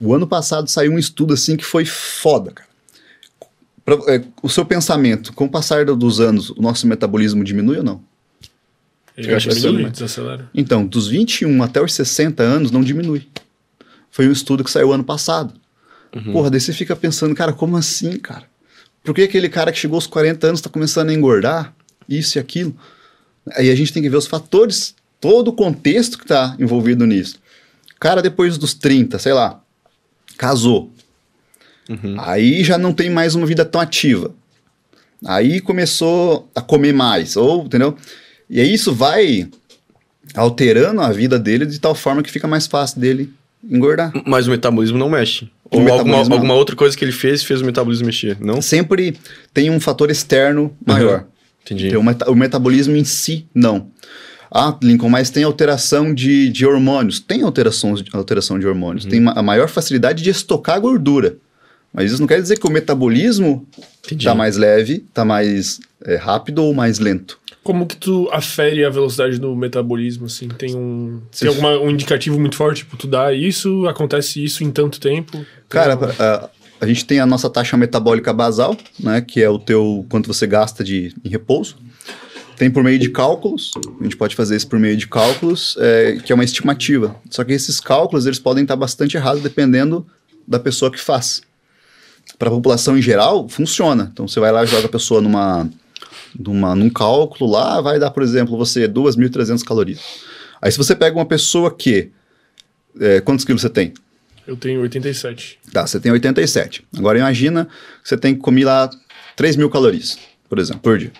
O ano passado saiu um estudo assim que foi foda, cara. Pra, é, o seu pensamento, com o passar dos anos, o nosso metabolismo diminui ou não? Eu acho diminui, que né? desacelera. Então, dos 21 até os 60 anos, não diminui. Foi um estudo que saiu ano passado. Uhum. Porra, daí você fica pensando, cara, como assim, cara? Por que aquele cara que chegou aos 40 anos está começando a engordar? Isso e aquilo. Aí a gente tem que ver os fatores, todo o contexto que está envolvido nisso. Cara, depois dos 30, sei lá, casou. Uhum. Aí já não tem mais uma vida tão ativa. Aí começou a comer mais, ou, entendeu? E aí isso vai alterando a vida dele de tal forma que fica mais fácil dele engordar. Mas o metabolismo não mexe. Ou alguma, alguma outra coisa que ele fez fez o metabolismo mexer, não? Sempre tem um fator externo maior. Uhum. Entendi. Então, o, meta o metabolismo em si, não. Ah, Lincoln, mas tem alteração de, de hormônios. Tem alterações, alteração de hormônios. Uhum. Tem a maior facilidade de estocar gordura. Mas isso não quer dizer que o metabolismo está mais leve, está mais é, rápido ou mais lento. Como que tu afere a velocidade do metabolismo, assim? Tem um, tem alguma, um indicativo muito forte? Tipo, tu dá isso, acontece isso em tanto tempo? Cara, a, a gente tem a nossa taxa metabólica basal, né? Que é o teu... Quanto você gasta de, em repouso. Tem por meio de cálculos, a gente pode fazer isso por meio de cálculos, é, que é uma estimativa. Só que esses cálculos eles podem estar bastante errados dependendo da pessoa que faz. Para a população em geral, funciona. Então você vai lá e joga a pessoa numa, numa, num cálculo lá, vai dar, por exemplo, você 2.300 calorias. Aí se você pega uma pessoa que. É, quantos quilos você tem? Eu tenho 87. Tá, você tem 87. Agora imagina que você tem que comer lá 3.000 mil calorias, por exemplo, por dia.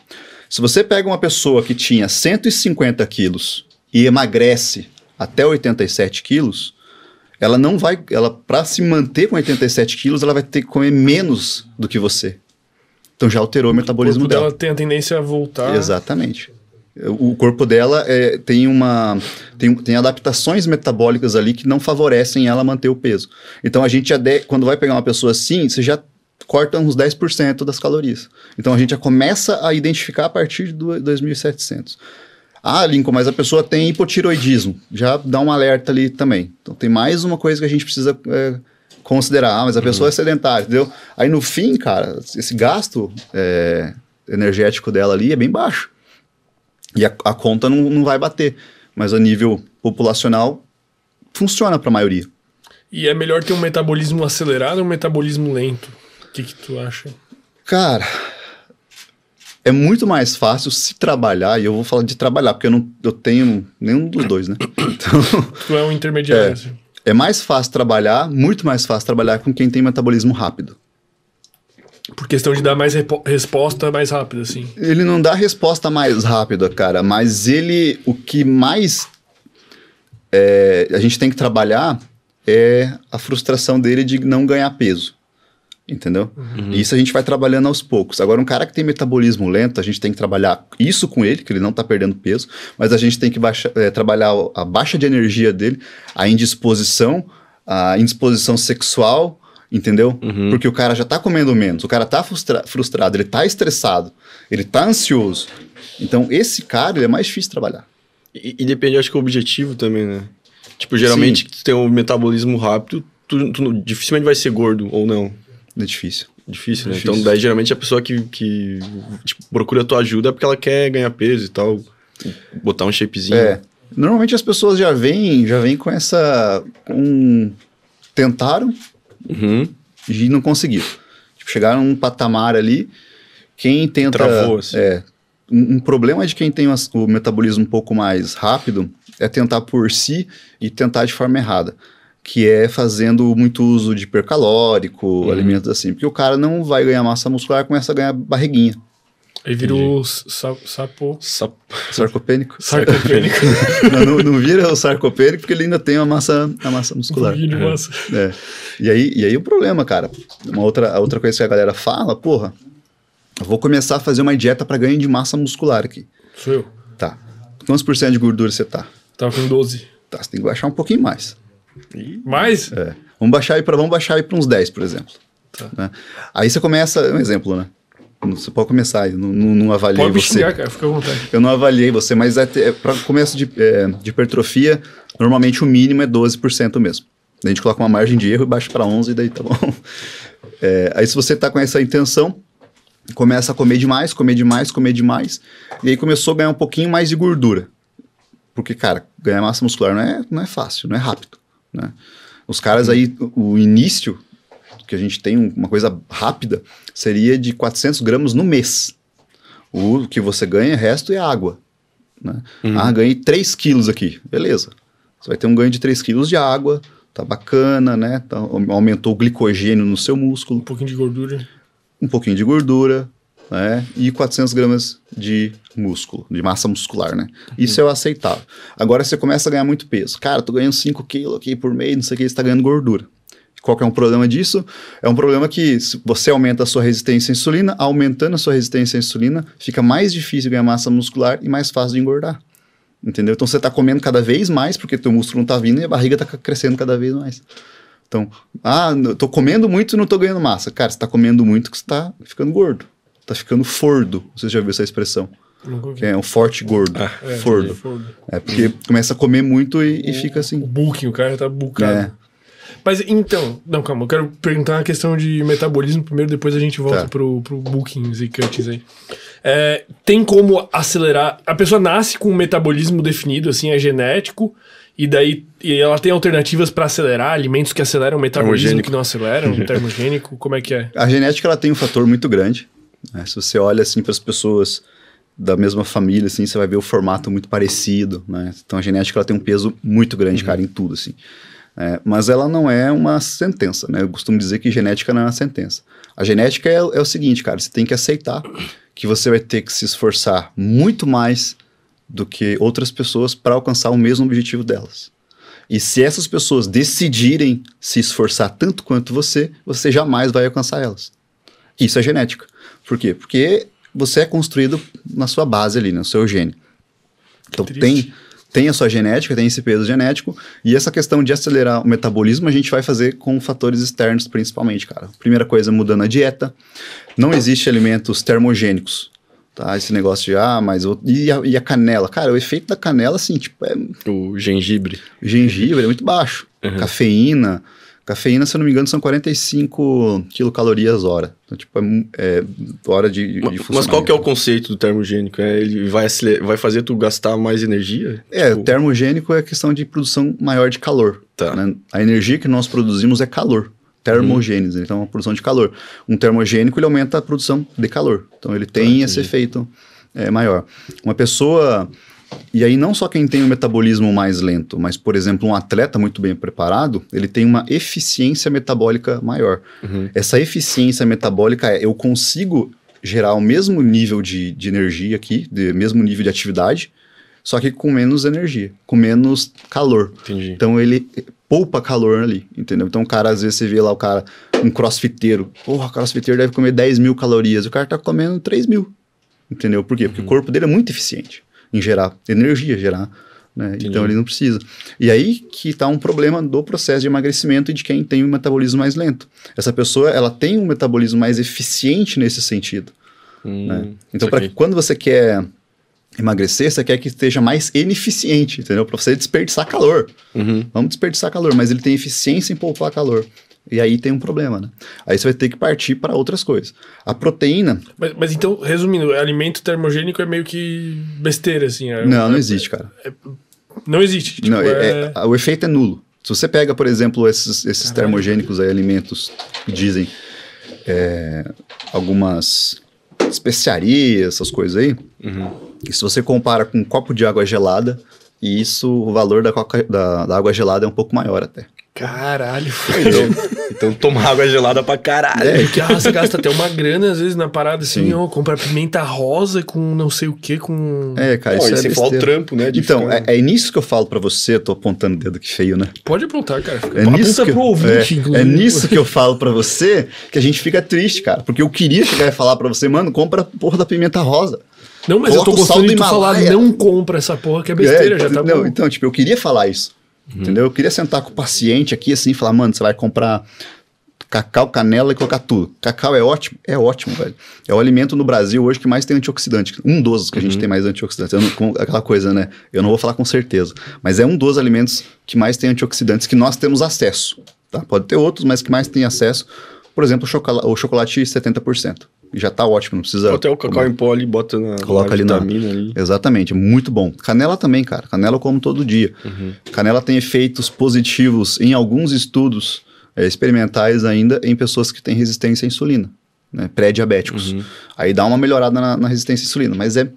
Se você pega uma pessoa que tinha 150 quilos e emagrece até 87 quilos, ela não vai, ela para se manter com 87 quilos, ela vai ter que comer menos do que você. Então já alterou o metabolismo o corpo dela. dela tem a tendência a voltar. Exatamente. O corpo dela é, tem uma tem, tem adaptações metabólicas ali que não favorecem ela manter o peso. Então a gente já de, quando vai pegar uma pessoa assim, você já corta uns 10% das calorias. Então a gente já começa a identificar a partir de 2.700. Ah, Lincoln, mas a pessoa tem hipotiroidismo. Já dá um alerta ali também. Então tem mais uma coisa que a gente precisa é, considerar. Ah, mas a uhum. pessoa é uhum. sedentária, entendeu? Aí no fim, cara, esse gasto é, energético dela ali é bem baixo. E a, a conta não, não vai bater. Mas a nível populacional, funciona para a maioria. E é melhor ter um metabolismo acelerado ou um metabolismo lento? que, que tu acha? Cara, é muito mais fácil se trabalhar, e eu vou falar de trabalhar, porque eu não eu tenho nenhum dos dois, né? Então, tu é um intermediário. É, assim. é, mais fácil trabalhar, muito mais fácil trabalhar com quem tem metabolismo rápido. Por questão de dar mais resposta mais rápida, assim. Ele não dá resposta mais rápida, cara, mas ele. O que mais é, a gente tem que trabalhar é a frustração dele de não ganhar peso entendeu? Uhum. E isso a gente vai trabalhando aos poucos. Agora, um cara que tem metabolismo lento, a gente tem que trabalhar isso com ele, que ele não tá perdendo peso, mas a gente tem que baixa, é, trabalhar a baixa de energia dele, a indisposição, a indisposição sexual, entendeu? Uhum. Porque o cara já tá comendo menos, o cara tá frustra frustrado, ele tá estressado, ele tá ansioso. Então, esse cara, ele é mais difícil de trabalhar. E, e depende, acho que, do objetivo também, né? Tipo, geralmente, tu tem um metabolismo rápido, tu, tu dificilmente vai ser gordo ou não. É difícil. Difícil, né? É então, difícil. Então, daí geralmente a pessoa que, que tipo, procura a tua ajuda é porque ela quer ganhar peso e tal, botar um shapezinho. É. Normalmente as pessoas já vêm, já vêm com essa. Um, tentaram uhum. e não conseguiram. Tipo, chegaram num patamar ali. Quem tenta. Travou, assim. É, um, um problema de quem tem o metabolismo um pouco mais rápido é tentar por si e tentar de forma errada que é fazendo muito uso de hipercalórico, uhum. alimentos assim, porque o cara não vai ganhar massa muscular, começa a ganhar barriguinha. Ele virou sapo... Sap... Sarcopênico. Sarcopênico. não, não, vira o sarcopênico porque ele ainda tem a massa, a massa muscular. É. massa. É. E, aí, e aí o problema, cara. Uma outra, outra coisa que a galera fala, porra, vou começar a fazer uma dieta para ganho de massa muscular aqui. Sou eu. Tá. Quantos por cento de gordura você tá? Tava com 12. Tá, você tem que baixar um pouquinho mais. Mais? É. Vamos baixar aí para vamos baixar aí para uns 10, por exemplo. Tá. Né? Aí você começa, é um exemplo, né? Você pode começar, aí, não, não, não avaliei pode você. Xingar, cara, fica à vontade. Eu não avaliei você, mas é, é para começo de, é, de hipertrofia, normalmente o mínimo é 12% mesmo. a gente coloca uma margem de erro e baixa para 11, daí tá bom. É, aí se você está com essa intenção, começa a comer demais, comer demais, comer demais, e aí começou a ganhar um pouquinho mais de gordura. Porque, cara, ganhar massa muscular não é, não é fácil, não é rápido. Né? Os caras aí, o início que a gente tem, uma coisa rápida, seria de 400 gramas no mês. O que você ganha, resto é água. Né? Uhum. Ah, ganhei 3 quilos aqui. Beleza. Você vai ter um ganho de 3 quilos de água, tá bacana, né? Tá, aumentou o glicogênio no seu músculo. Um pouquinho de gordura. Um pouquinho de gordura né, e 400 gramas de músculo, de massa muscular, né? Isso uhum. é o aceitável. Agora você começa a ganhar muito peso. Cara, tô ganhando 5 quilos aqui por mês, não sei o que, você está ganhando gordura. Qual que é um problema disso? É um problema que você aumenta a sua resistência à insulina, aumentando a sua resistência à insulina, fica mais difícil ganhar massa muscular e mais fácil de engordar. Entendeu? Então você está comendo cada vez mais porque teu músculo não está vindo e a barriga está crescendo cada vez mais. Então, ah, eu tô comendo muito e não tô ganhando massa. Cara, você tá comendo muito que você tá ficando gordo tá ficando fordo. Você já viu essa expressão? Que é um forte gordo. Ah, é, fordo. É, porque começa a comer muito e, o, fica assim. O o cara já tá bucado. É. Mas então, não, calma, eu quero perguntar a questão de metabolismo primeiro, depois a gente volta tá. pro, pro bookings e cuts aí. É, tem como acelerar. A pessoa nasce com um metabolismo definido, assim, é genético, e daí e ela tem alternativas para acelerar, alimentos que aceleram o metabolismo, que não aceleram, termogênico, como é que é? A genética ela tem um fator muito grande. Né? Se você olha assim para as pessoas da mesma família, assim, você vai ver o formato muito parecido, né? Então a genética ela tem um peso muito grande, uhum. cara, em tudo, assim. É, mas ela não é uma sentença, né? Eu costumo dizer que genética não é uma sentença. A genética é, é o seguinte, cara, você tem que aceitar que você vai ter que se esforçar muito mais do que outras pessoas para alcançar o mesmo objetivo delas. E se essas pessoas decidirem se esforçar tanto quanto você, você jamais vai alcançar elas. Isso é genética. Por quê? Porque você é construído na sua base ali, no seu gene. Então tem, tem a sua genética, tem esse peso genético, e essa questão de acelerar o metabolismo a gente vai fazer com fatores externos principalmente, cara. Primeira coisa, mudando a dieta. Não existe alimentos termogênicos. Tá, esse negócio de, ah, mas... Eu, e, a, e a canela? Cara, o efeito da canela, assim, tipo, é... O gengibre. O gengibre é muito baixo. Uhum. Cafeína, Cafeína, se eu não me engano, são 45 quilocalorias hora. Então, tipo, é, é hora de, de Mas qual que é o conceito do termogênico? É, ele vai, vai fazer tu gastar mais energia? É, tipo... termogênico é a questão de produção maior de calor. Tá. Né? A energia que nós produzimos é calor. Termogênese, hum. então é a produção de calor. Um termogênico, ele aumenta a produção de calor. Então, ele tem ah, esse efeito é, maior. Uma pessoa e aí, não só quem tem um metabolismo mais lento, mas, por exemplo, um atleta muito bem preparado, ele tem uma eficiência metabólica maior. Uhum. Essa eficiência metabólica é: eu consigo gerar o mesmo nível de, de energia aqui, de mesmo nível de atividade, só que com menos energia, com menos calor. Entendi. Então ele poupa calor ali, entendeu? Então o cara, às vezes, você vê lá o cara, um crossfiteiro. Porra, crossfiteiro deve comer 10 mil calorias. O cara tá comendo 3 mil. Entendeu? Por quê? Porque uhum. o corpo dele é muito eficiente em gerar energia, gerar. Né? Então ele não precisa. E aí que está um problema do processo de emagrecimento e de quem tem um metabolismo mais lento. Essa pessoa ela tem um metabolismo mais eficiente nesse sentido. Hum, né? Então, quando você quer emagrecer, você quer que esteja mais ineficiente, entendeu? Para você desperdiçar calor. Uhum. Vamos desperdiçar calor, mas ele tem eficiência em poupar calor. E aí tem um problema, né? Aí você vai ter que partir para outras coisas. A proteína. Mas, mas, então, resumindo, alimento termogênico é meio que besteira, assim. É, não, é, não existe, cara. É, não existe. Tipo, não, é, é, é- o efeito é nulo. Se você pega, por exemplo, esses, esses termogênicos aí, alimentos que dizem algumas especiarias, essas coisas aí, uhum. e se você compara com um copo de água gelada, isso, o valor da, coca, da, da água gelada é um pouco maior até. Caralho, então, então, toma água gelada pra caralho. É, que gasta, gasta até uma grana, às vezes, na parada, assim, ó, comprar pimenta rosa com não sei o que, com... É, cara, Pô, isso é sem falar o trampo, né? Então, ficar... é, é, nisso que eu falo pra você, tô apontando o dedo que feio, né? Pode apontar, cara. Fica... É Aponta nisso que eu, pro ouvinte, é, é nisso que eu falo pra você que a gente fica triste, cara. Porque eu queria chegar e falar pra você, mano, compra a porra da pimenta rosa. Não, mas Coloca eu tô gostando de falar, não compra essa porra que é, é besteira, é, já tá não, bom. Então, tipo, eu queria falar isso. Uhum. Entendeu? Eu queria sentar com o paciente aqui assim e falar, mano, você vai comprar cacau, canela e colocar tudo. Cacau é ótimo? É ótimo, velho. É o alimento no Brasil hoje que mais tem antioxidante. Um dos que a gente uhum. tem mais antioxidante, Eu não, aquela coisa, né? Eu não vou falar com certeza. Mas é um dos alimentos que mais tem antioxidantes que nós temos acesso. Tá? Pode ter outros, mas que mais tem acesso. Por exemplo, o chocolate, o chocolate 70% já tá ótimo, não precisa. Até o cacau em pó ali, bota na. Coloca na ali na. Ali. Exatamente, muito bom. Canela também, cara. Canela eu como todo dia. Uhum. Canela tem efeitos positivos em alguns estudos é, experimentais ainda em pessoas que têm resistência à insulina, né? pré-diabéticos. Uhum. Aí dá uma melhorada na, na resistência à insulina, mas é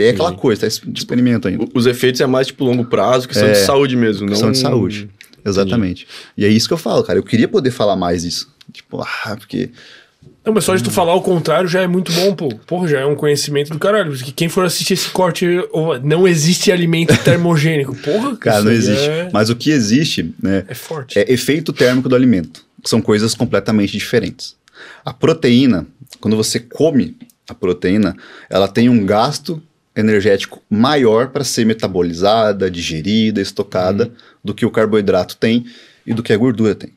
é aquela Sim. coisa, tá experimento ainda. Os efeitos é mais tipo longo prazo, que são é, de saúde mesmo, não? São de saúde. Exatamente. Entendi. E é isso que eu falo, cara. Eu queria poder falar mais isso. Tipo, ah, porque não, mas só de tu hum. falar o contrário já é muito bom, pô. Porra, já é um conhecimento do caralho. Porque quem for assistir esse corte, não existe alimento termogênico. Porra, cara. não existe. É... Mas o que existe, né? É forte. É efeito térmico do alimento. São coisas completamente diferentes. A proteína, quando você come a proteína, ela tem um gasto energético maior para ser metabolizada, digerida, estocada uhum. do que o carboidrato tem e do que a gordura tem.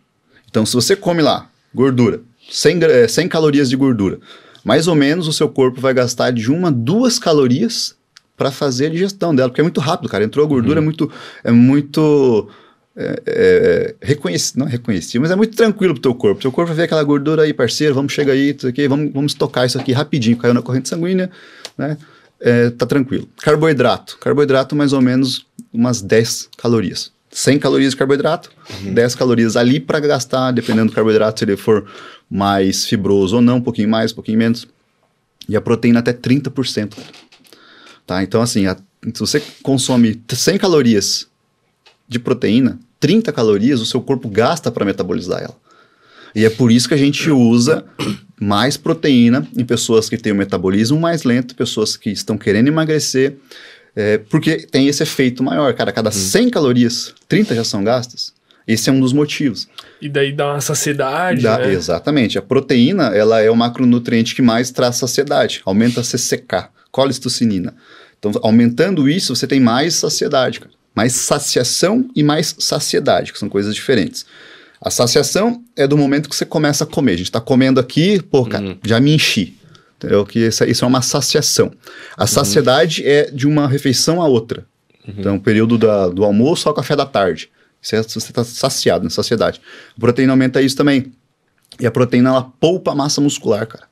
Então, se você come lá gordura, 100, 100 é, calorias de gordura. Mais ou menos o seu corpo vai gastar de uma, duas calorias para fazer a digestão dela, porque é muito rápido, cara. Entrou a gordura, uhum. é muito. É muito é, é, reconhecido, não é reconhecido, mas é muito tranquilo pro teu corpo. Teu corpo vai ver aquela gordura aí, parceiro, vamos chegar aí, tudo aqui, vamos, vamos tocar isso aqui rapidinho. Caiu na corrente sanguínea, né? É, tá tranquilo. Carboidrato. Carboidrato, mais ou menos umas 10 calorias. 100 calorias de carboidrato, uhum. 10 calorias ali para gastar, dependendo do carboidrato, se ele for mais fibroso ou não, um pouquinho mais, um pouquinho menos. E a proteína até 30%. Tá? Então, assim, a, se você consome 100 calorias de proteína, 30 calorias o seu corpo gasta para metabolizar ela. E é por isso que a gente usa mais proteína em pessoas que têm o metabolismo mais lento, pessoas que estão querendo emagrecer, é, porque tem esse efeito maior. Cara, cada 100 uhum. calorias, 30 já são gastas. Esse é um dos motivos. E daí dá uma saciedade, dá, né? Exatamente. A proteína, ela é o macronutriente que mais traz saciedade. Aumenta a CCK, colistocinina. Então, aumentando isso, você tem mais saciedade, cara. Mais saciação e mais saciedade, que são coisas diferentes. A saciação é do momento que você começa a comer. A gente está comendo aqui, pô, cara, uhum. já me enchi. Entendeu? Que isso, é, isso é uma saciação. A uhum. saciedade uhum. é de uma refeição a outra. Uhum. Então, período da, do almoço ao café da tarde. Você está é saciado na saciedade. A proteína aumenta isso também. E a proteína, ela poupa massa muscular, cara.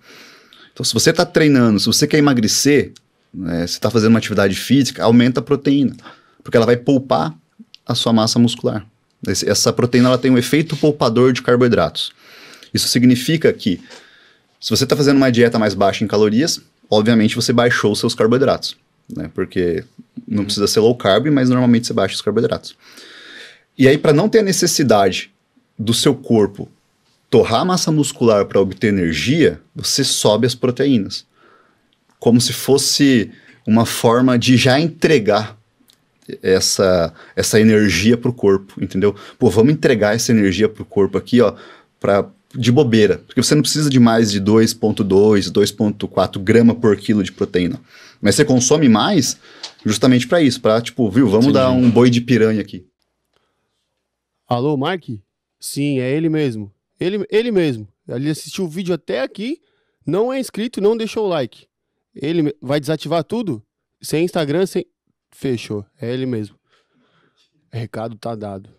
Então, se você está treinando, se você quer emagrecer, né, se está fazendo uma atividade física, aumenta a proteína. Porque ela vai poupar a sua massa muscular. Esse, essa proteína ela tem um efeito poupador de carboidratos. Isso significa que, se você está fazendo uma dieta mais baixa em calorias, obviamente você baixou os seus carboidratos. Né? Porque não precisa ser low carb, mas normalmente você baixa os carboidratos. E aí, para não ter a necessidade do seu corpo torrar massa muscular para obter energia, você sobe as proteínas. Como se fosse uma forma de já entregar essa, essa energia para o corpo, entendeu? Pô, vamos entregar essa energia para o corpo aqui, ó, pra, de bobeira. Porque você não precisa de mais de 2,2, 2,4 grama por quilo de proteína. Mas você consome mais justamente para isso, para, tipo, viu, vamos Sim. dar um boi de piranha aqui. Alô, Mike? Sim, é ele mesmo. Ele, ele mesmo. Ele assistiu o vídeo até aqui, não é inscrito, não deixou o like. Ele vai desativar tudo? Sem Instagram, sem. Fechou. É ele mesmo. Recado tá dado.